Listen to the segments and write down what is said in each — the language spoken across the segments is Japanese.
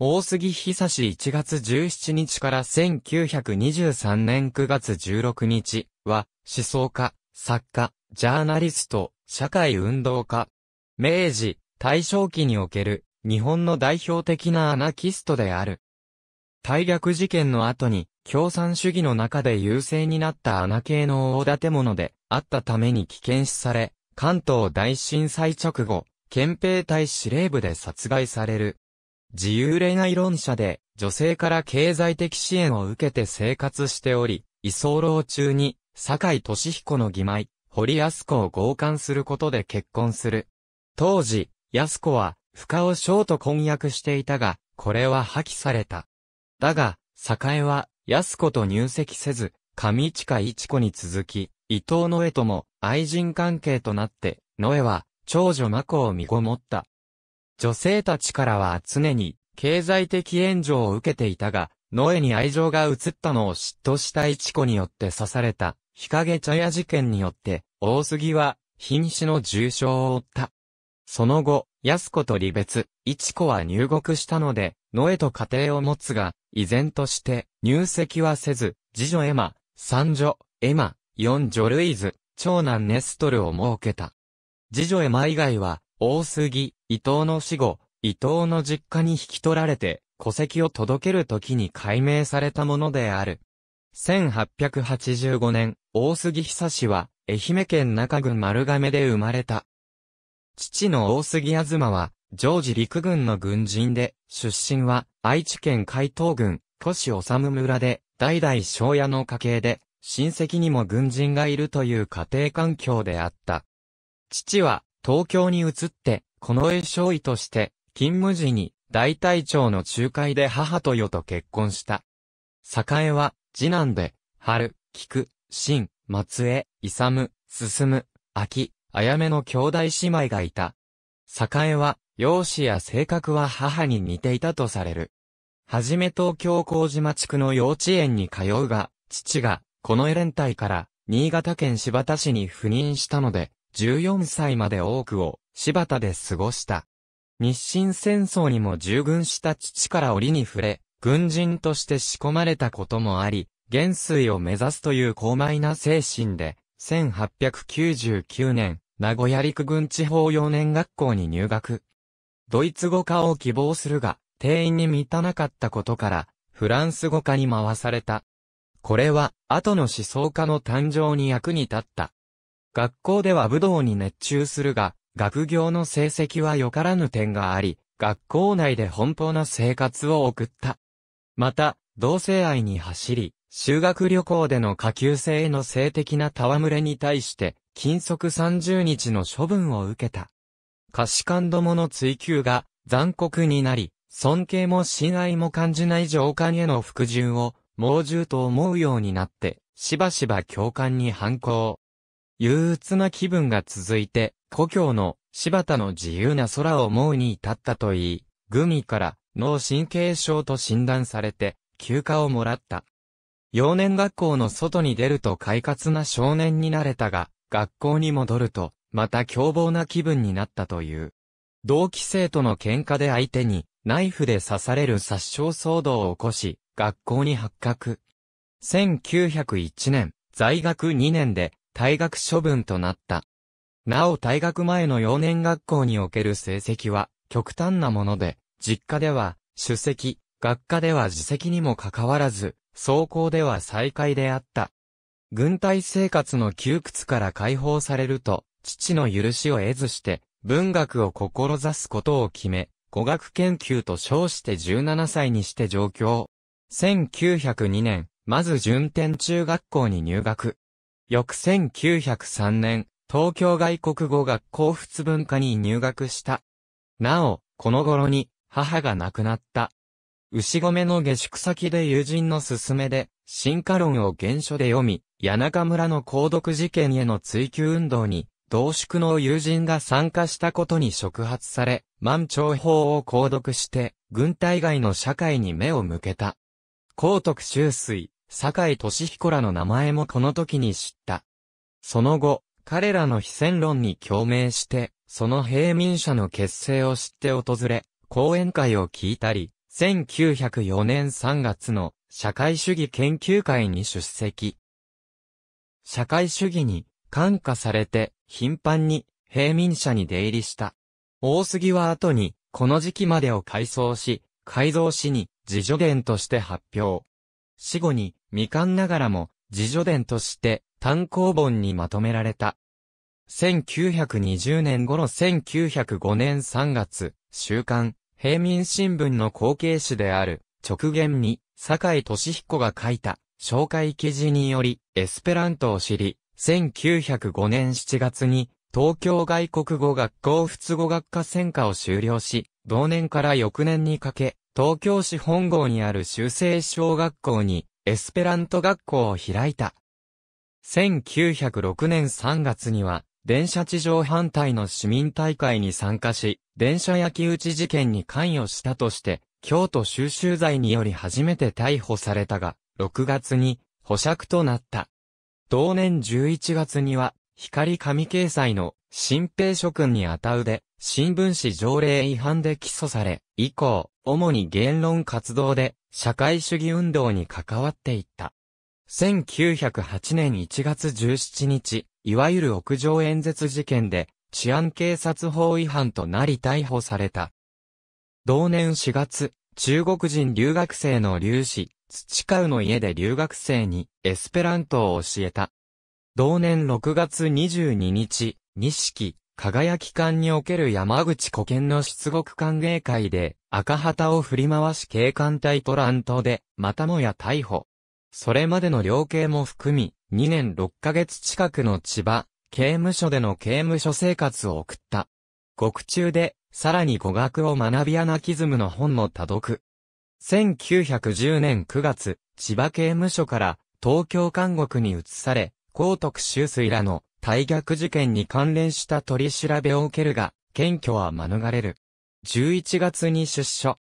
大杉久志1月17日から1923年9月16日は、思想家、作家、ジャーナリスト、社会運動家。明治、大正期における、日本の代表的なアナキストである。大逆事件の後に、共産主義の中で優勢になった穴系の大建物であったために危険視され、関東大震災直後、憲兵隊司令部で殺害される。自由恋愛論者で、女性から経済的支援を受けて生活しており、居候中に、坂井俊彦の義妹、堀安子を強姦することで結婚する。当時、安子は、深尾翔と婚約していたが、これは破棄された。だが、栄は、安子と入籍せず、上近一子に続き、伊藤野絵とも愛人関係となって、野江は、長女真子を身ごもった。女性たちからは常に経済的援助を受けていたが、ノエに愛情が移ったのを嫉妬した一子によって刺された、日陰茶屋事件によって、大杉は、瀕死の重傷を負った。その後、安子と離別、一子は入国したので、ノエと家庭を持つが、依然として、入籍はせず、次女エマ、三女、エマ、四女ルイズ、長男ネストルを設けた。次女エマ以外は、大杉、伊藤の死後、伊藤の実家に引き取られて、戸籍を届ける時に解明されたものである。1885年、大杉久氏は、愛媛県中郡丸亀で生まれた。父の大杉東は、常時陸軍の軍人で、出身は、愛知県海東郡、都市治村で、代々庄屋の家系で、親戚にも軍人がいるという家庭環境であった。父は、東京に移って、近衛少尉として、勤務時に大隊長の仲介で母とよと結婚した。栄は、次男で、春、菊、新、松江、勇、進、秋、あやめの兄弟姉妹がいた。栄は、容姿や性格は母に似ていたとされる。はじめ東京麹島地区の幼稚園に通うが、父が、この連隊から、新潟県新発田市に赴任したので、14歳まで多くを柴田で過ごした。日清戦争にも従軍した父から折に触れ、軍人として仕込まれたこともあり、元帥を目指すという高邁な精神で、1899年、名古屋陸軍地方幼年学校に入学。ドイツ語化を希望するが、定員に満たなかったことから、フランス語化に回された。これは、後の思想家の誕生に役に立った。学校では武道に熱中するが、学業の成績は良からぬ点があり、学校内で奔放な生活を送った。また、同性愛に走り、修学旅行での下級生への性的な戯れに対して、禁則30日の処分を受けた。貸し官どもの追求が残酷になり、尊敬も親愛も感じない上官への服従を、猛獣と思うようになって、しばしば教官に反抗。憂鬱な気分が続いて、故郷の柴田の自由な空を思うに至ったといい、グミから脳神経症と診断されて、休暇をもらった。幼年学校の外に出ると快活な少年になれたが、学校に戻ると、また凶暴な気分になったという。同期生との喧嘩で相手に、ナイフで刺される殺傷騒動を起こし、学校に発覚。1901年、在学2年で、退学処分となった。なお退学前の幼年学校における成績は極端なもので、実家では主席、学科では自責にもかかわらず、走行では再開であった。軍隊生活の窮屈から解放されると、父の許しを得ずして、文学を志すことを決め、語学研究と称して17歳にして上京。1902年、まず順天中学校に入学。翌1903年、東京外国語学校仏文化に入学した。なお、この頃に、母が亡くなった。牛込の下宿先で友人の勧めで、進化論を原書で読み、谷中村の鉱毒事件への追求運動に、同宿の友人が参加したことに触発され、満潮法を購読して、軍隊外の社会に目を向けた。高徳秋水、坂井俊彦らの名前もこの時に知った。その後、彼らの非戦論に共鳴して、その平民者の結成を知って訪れ、講演会を聞いたり、1904年3月の社会主義研究会に出席。社会主義に感化されて頻繁に平民者に出入りした。大杉は後にこの時期までを改装し、改造しに自助伝として発表。死後に未完ながらも、自助伝として単行本にまとめられた。1920年頃1905年3月、週刊、平民新聞の後継誌である、直言に、坂井俊彦が書いた、紹介記事により、エスペラントを知り、1905年7月に、東京外国語学校仏語学科専科を修了し、同年から翌年にかけ、東京市本郷にある修正小学校にエスペラント学校を開いた。1906年3月には、電車地上反対の市民大会に参加し、電車焼き討ち事件に関与したとして、京都収集罪により初めて逮捕されたが、6月に保釈となった。同年11月には、光上掲載の新兵諸君にあたうで、新聞紙条例違反で起訴され、以降、主に言論活動で社会主義運動に関わっていった。1908年1月17日、いわゆる屋上演説事件で治安警察法違反となり逮捕された。同年4月、中国人留学生の劉氏、土川の家で留学生にエスペラントを教えた。同年6月22日、錦、輝き館における山口古県の出国歓迎会で、赤旗を振り回し警官隊と乱闘で、またもや逮捕。それまでの量刑も含み、2年6ヶ月近くの千葉、刑務所での刑務所生活を送った。獄中で、さらに語学を学びアナキズムの本も多読。1910年9月、千葉刑務所から東京監獄に移され、高徳修水らの退逆事件に関連した取り調べを受けるが、検挙は免れる。11月に出所。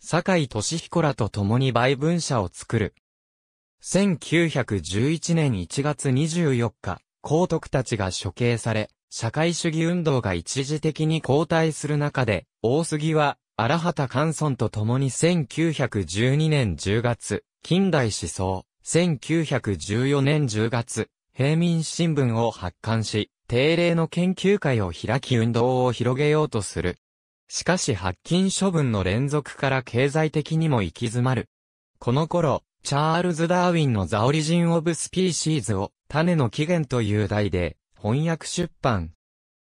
坂井俊彦らと共に売文社を作る。1911年1月24日、皇徳たちが処刑され、社会主義運動が一時的に後退する中で、大杉は、荒畑寛村と共に1912年10月、近代思想、1914年10月、平民新聞を発刊し、定例の研究会を開き運動を広げようとする。しかし発禁処分の連続から経済的にも行き詰まる。この頃、チャールズ・ダーウィンのザオリジン・オブ・スピーシーズを種の起源という題で翻訳出版。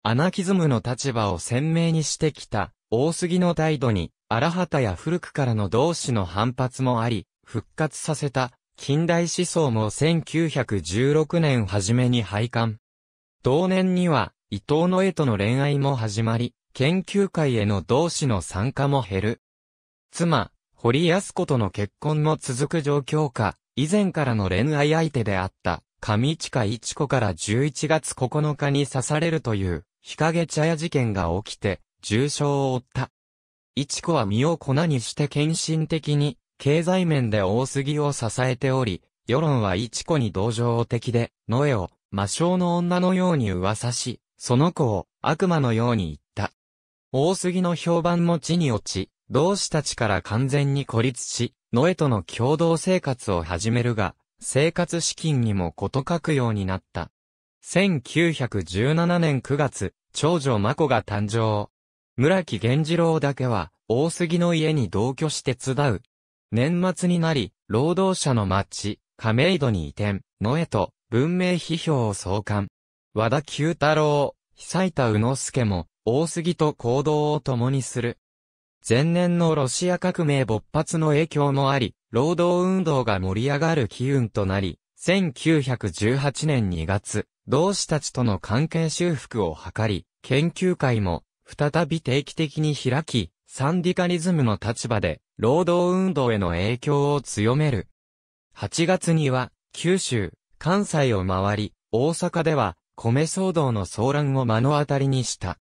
アナキズムの立場を鮮明にしてきた大杉の態度に荒畑や古くからの同志の反発もあり、復活させた近代思想も1916年初めに廃刊。同年には、伊藤の絵との恋愛も始まり、研究会への同志の参加も減る。妻、堀安子との結婚も続く状況下、以前からの恋愛相手であった、上近一子から11月9日に刺されるという、日陰茶屋事件が起きて、重傷を負った。一子は身を粉にして献身的に、経済面で大杉を支えており、世論は一子に同情的で、ノエを魔性の女のように噂し、その子を悪魔のように言った。大杉の評判も地に落ち、同志たちから完全に孤立し、ノエとの共同生活を始めるが、生活資金にも事欠くようになった。1917年9月、長女真子が誕生。村木源次郎だけは、大杉の家に同居して手伝う、年末になり、労働者の町、亀戸に移転、野江と、文明批評を創刊。和田九太郎、久田宇之助も、大杉と行動を共にする。前年のロシア革命勃発の影響もあり、労働運動が盛り上がる機運となり、1918年2月、同志たちとの関係修復を図り、研究会も、再び定期的に開き、サンディカリズムの立場で、労働運動への影響を強める。8月には、九州、関西を回り、大阪では、米騒動の騒乱を目の当たりにした。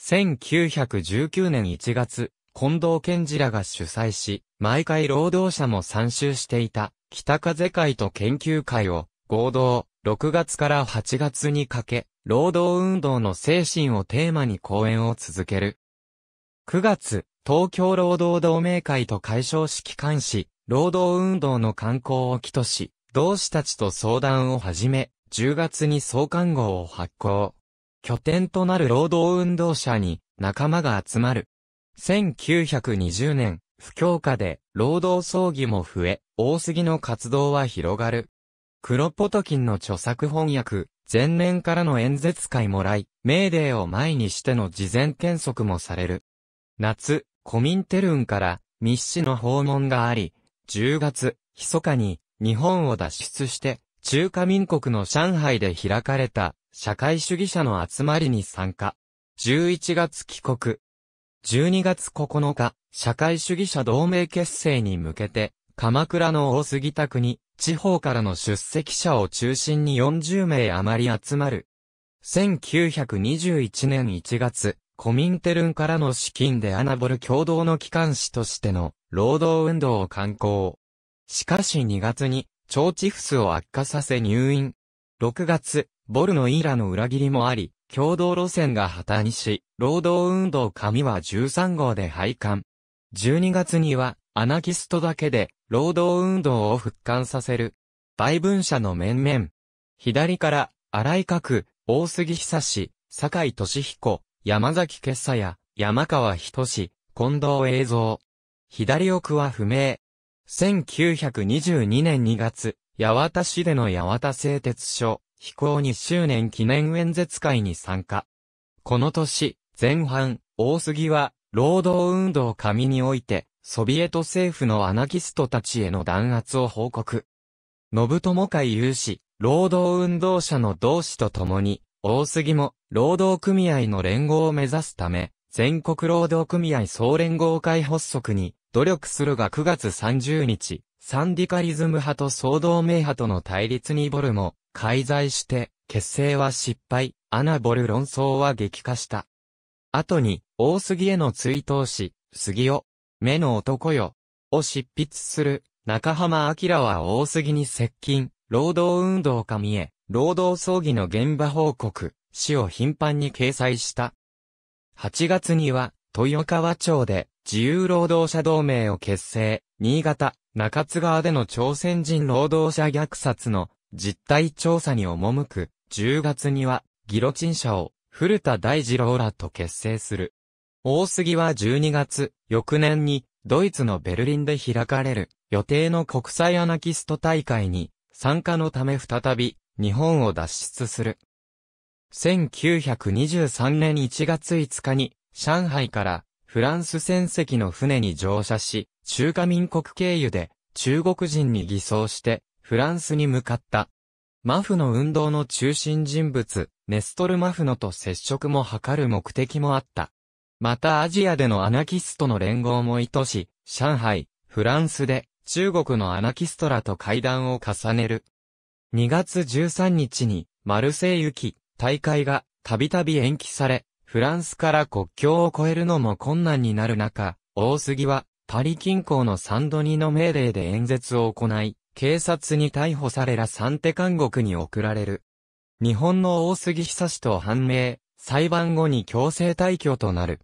1919年1月、近藤健次らが主催し、毎回労働者も参集していた、北風会と研究会を、合同、6月から8月にかけ、労働運動の精神をテーマに講演を続ける。9月、東京労働同盟会と解消式監視、労働運動の観光を起とし、同志たちと相談を始め、10月に創刊号を発行。拠点となる労働運動者に仲間が集まる。1920年、不況下で労働葬儀も増え、大杉の活動は広がる。黒ポトキンの著作翻訳、前年からの演説会もらい、メーデーを前にしての事前検測もされる。夏、コミンテルンから密使の訪問があり、10月、密かに日本を脱出して、中華民国の上海で開かれた社会主義者の集まりに参加。11月帰国。12月9日、社会主義者同盟結成に向けて、鎌倉の大杉田区に、地方からの出席者を中心に40名余り集まる。1921年1月、コミンテルンからの資金でアナボル共同の機関士としての労働運動を刊行。しかし2月に、腸チフスを悪化させ入院。6月、ボルのイーラの裏切りもあり、共同路線が破綻し、労働運動紙は13号で廃刊。12月には、アナキストだけで、労働運動を復刊させる。売文社の面々。左から、荒井角、大杉久志、坂井俊彦、山崎決佐や、山川仁志、近藤映像。左奥は不明。1922年2月、八幡市での八幡製鉄所、飛行2周年記念演説会に参加。この年、前半、大杉は、労働運動紙において、ソビエト政府のアナキストたちへの弾圧を報告。信友会有志、労働運動者の同志と共に、大杉も、労働組合の連合を目指すため、全国労働組合総連合会発足に、努力するが9月30日、サンディカリズム派と総同盟派との対立にボルも、介在して、結成は失敗、アナボル論争は激化した。後に、大杉への追悼し、杉を、目の男よ、を執筆する、中浜明は大杉に接近、労働運動か見え、労働葬儀の現場報告、死を頻繁に掲載した。8月には、豊川町で自由労働者同盟を結成、新潟、中津川での朝鮮人労働者虐殺の実態調査に赴く、10月には、ギロチン社を古田大二郎らと結成する。大杉は12月、翌年に、ドイツのベルリンで開かれる予定の国際アナキスト大会に参加のため再び日本を脱出する。1923年1月5日に、上海からフランス船籍の船に乗車し、中華民国経由で中国人に偽装してフランスに向かった。マフの運動の中心人物、ネストル・マフノと接触も図る目的もあった。またアジアでのアナキストの連合も意図し、上海、フランスで中国のアナキストらと会談を重ねる。2月13日にマルセイユ機大会がたびたび延期され、フランスから国境を越えるのも困難になる中、大杉はパリ近郊のサンドニの命令で演説を行い、警察に逮捕されらサンテ監獄に送られる。日本の大杉久志と判明、裁判後に強制退去となる。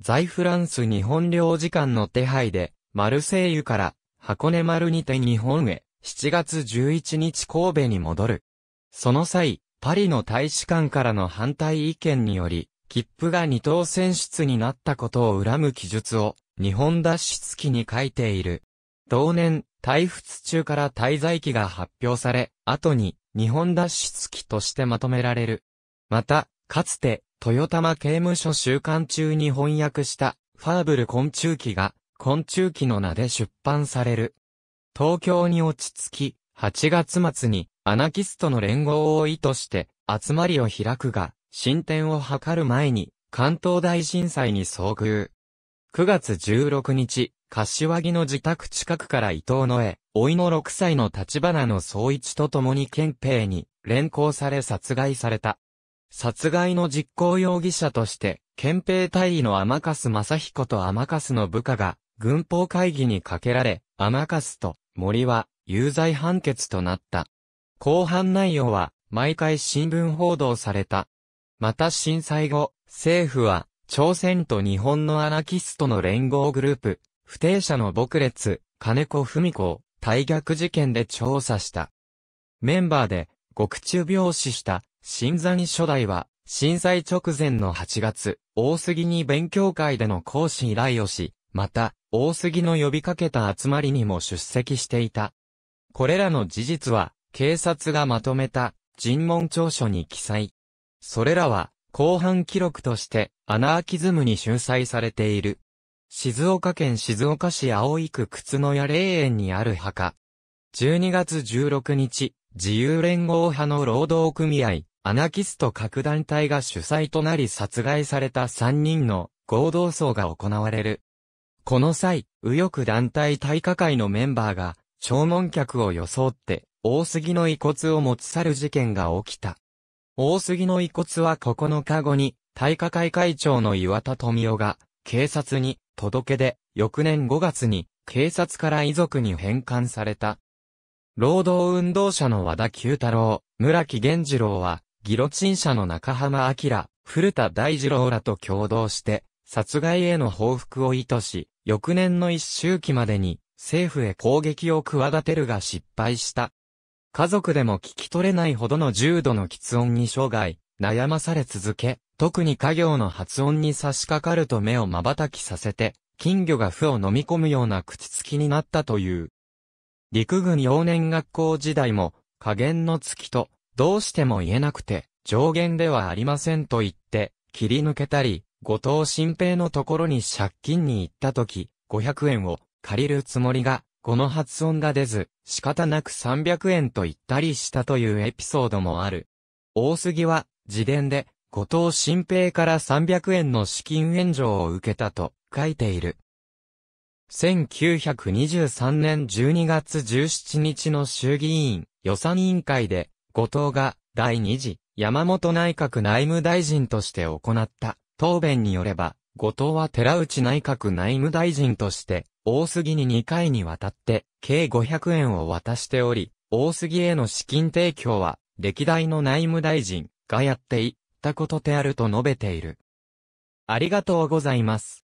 在フランス日本領事館の手配で、マルセイユから箱根丸にて日本へ7月11日神戸に戻る。その際、パリの大使館からの反対意見により、切符が二等選出になったことを恨む記述を、日本脱出記に書いている。同年、退仏中から滞在期が発表され、後に、日本脱出記としてまとめられる。また、かつて、豊玉刑務所収監中に翻訳した、ファーブル昆虫記が、昆虫記の名で出版される。東京に落ち着き、8月末にアナキストの連合を意図して集まりを開くが、進展を図る前に関東大震災に遭遇。9月16日、柏木の自宅近くから伊藤の絵、老いの6歳の立花の総一と共に憲兵に連行され殺害された。殺害の実行容疑者として、憲兵隊員の天笠正彦と天笠の部下が、軍法会議にかけられ、天笠と森は有罪判決となった。公判内容は毎回新聞報道された。また震災後、政府は朝鮮と日本のアナキストの連合グループ、不定者の撲列、金子文子を退逆事件で調査した。メンバーで極中病死した新山初代は震災直前の8月、大杉に勉強会での講師依頼をし、また、大杉の呼びかけた集まりにも出席していた。これらの事実は、警察がまとめた、尋問調書に記載。それらは、後半記録として、アナーキズムに収載されている。静岡県静岡市井区靴の屋霊園にある墓。12月16日、自由連合派の労働組合、アナキスト各団体が主催となり殺害された3人の合同葬が行われる。この際、右翼団体大価会のメンバーが、弔問客を装って、大杉の遺骨を持ち去る事件が起きた。大杉の遺骨は9日後に、大火会会長の岩田富夫が、警察に、届けで、翌年5月に、警察から遺族に返還された。労働運動者の和田久太郎、村木源次郎は、ギロチン社の中浜明、古田大二郎らと共同して、殺害への報復を意図し、翌年の一周期までに、政府へ攻撃を企てるが失敗した。家族でも聞き取れないほどの重度の喫音に障害、悩まされ続け、特に家業の発音に差し掛かると目を瞬きさせて、金魚が負を飲み込むような口つきになったという。陸軍幼年学校時代も、加減の月と、どうしても言えなくて、上限ではありませんと言って、切り抜けたり、後藤新平のところに借金に行った時、500円を借りるつもりが、この発音が出ず、仕方なく300円と言ったりしたというエピソードもある。大杉は、自伝で、後藤新平から300円の資金援助を受けたと書いている。1923年12月17日の衆議院予算委員会で、後藤が第2次山本内閣内務大臣として行った答弁によれば、後藤は寺内内閣内務大臣として、大杉に2回にわたって、計500円を渡しており、大杉への資金提供は、歴代の内務大臣がやっていったことであると述べている。ありがとうございます。